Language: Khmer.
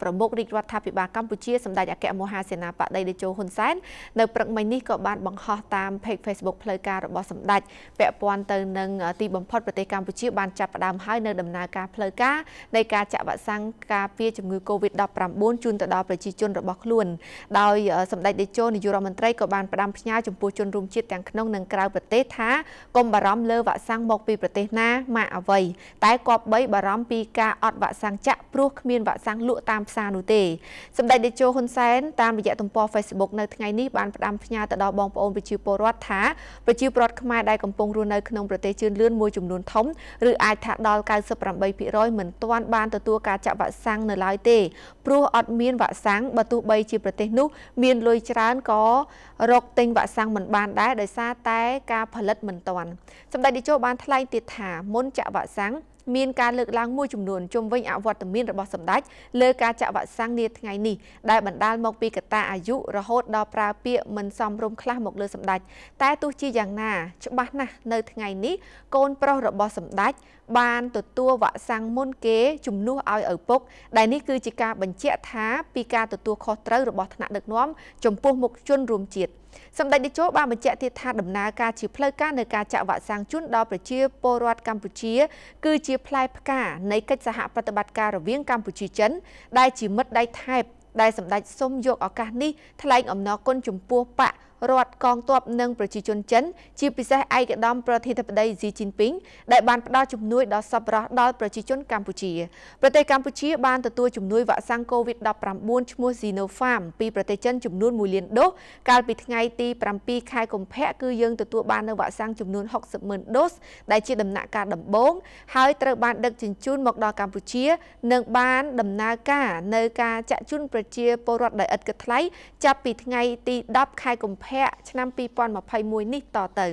ប្រមុខរាជរដ្ឋាភិបាលកម្ពុជាសម្ដេចអគ្គមហាសេនាបតីតេជោហ៊ុនសែននៅព្រឹកមិញនេះក៏បានបង្ហោះតាម page Facebook ផ្លូវការរបស់សម្ដេចពាក់ព័ន្ធទៅនឹងទីបំផុតប្រទេសកម្ពុជា បានចាប់ផ្ដើមហើយនៅ ដំណើរការផ្លូវការនៃការចាក់វ៉ាក់សាំងការពារជំងឺ Covid-19 ជូនទៅដល់ប្រជាជនរបស់ខ្លួនដោយសម្ដេចតេជោនាយករដ្ឋមន្ត្រីក៏បានផ្ដាំផ្ញើចំពោះជនរួមជាតិទាំងក្នុងនិងក្រៅប្រទេសថាកុំបារម្ភលើវ៉ាក់សាំងមកពីប្រទេសណាមកអ្វី តែគប្បីបារម្ភពីការអត់វ៉ាក់សាំងចាក់ព្រោះគ្មានវ៉ាក់សាំងលក់តាមផ្សារនោះទេសម្ដេចតេជោហ៊ុនសែនតាមរយៈទំព័រ Facebook នៅថ្ងៃនេះបានផ្ដាំផ្ញើទៅដល់បងប្អូនប្រជាពលរដ្ឋថាប្រជាពលរដ្ឋខ្មែរដែលកំពុងរស់នៅក្នុងប្រទេសជឿនលឿនមួយចំនួនធំឬអាចថាដល់98%មិនទាន់បានទទួលការចាក់វ៉ាក់សាំងនៅឡើយទេព្រោះអត់មានវ៉ាក់សាំងបើទោះបីជាប្រទេសនោះមានលុយច្រើនក៏រកទិញវ៉ាក់សាំងមិនបានដែរដោយសារតែការផលិតមិនទាន់ សម្ដេចតេជោបានថ្លែងទៀតថាមុនចាក់វ៉ាក់សាំងមានការលើកឡើងមួយចំនួនជុំវិញអវត្តមានរបស់សម្ដេចលើការចាក់វ៉ាក់សាំងនាថ្ងៃនេះដែលបណ្ដាលមក ពីកត្តាអាយុរហូតដល់ប្រើពាក្យមិនសមរម្យខ្លះមកលើសម្ដេចតែទោះជាយ៉ាងណា ច្បាស់ណាស់នៅថ្ងៃនេះកូនប្រុសរបស់សម្ដេចបានទទួលវ៉ាក់សាំងមុនគេជំនួសឲ្យឪពុកដែលនេះគឺជាការបញ្ជាក់ថាពីការទទួលខុសត្រូវរបស់ថ្នាក់ដឹកនាំ ចំពោះមុខជនរួមជាតិ។សម្ដេចតេជោបានបញ្ជាក់ទៀតថាដំណើរការជាផ្លូវការនៃការចាក់វ៉ាក់សាំងជូនដល់ប្រជាពលរដ្ឋកម្ពុជាគឺជាផ្លែផ្កានៃកិច្ចសហប្រតិបត្តិការរវាងកម្ពុជាចិនដែលជាមិត្តដៃថែបដែលសម្ដេចសូមយកឱកាសនេះថ្លែងអំណរគុណចំពោះបករដ្ឋកងទ័ពនិងប្រជាជនចិនជាពិសេសឯកឧត្តមប្រធានាធិបតីស៊ីជីនពីងដែលបានផ្ដល់ជំនួយដល់សប្បុរសដល់ប្រជាជនកម្ពុជាប្រទេសកម្ពុជាបានទទួលជំនួយវ៉ាក់សាំង COVID-19 ឈ្មោះ Sinopharm ពីប្រទេសចិនចំនួន1លានដូសកាលពីថ្ងៃទី7ខែកុម្ភៈគឺយើងទទួលបាននៅវ៉ាក់សាំងចំនួន60ម៉ឺនដូសដែលជាដំណាក់កាលដំបូងហើយត្រូវបានដឹកជញ្ជូនមកដល់កម្ពុជា និងបាន ដំណើរការនៅការចាក់ជូនប្រជាពលរដ្ឋដោយឥតគិតថ្លៃចាប់ពីថ្ងៃទី10ខែកុម្ភៈភ័ក្រឆ្នាំ2021នេះតទៅ។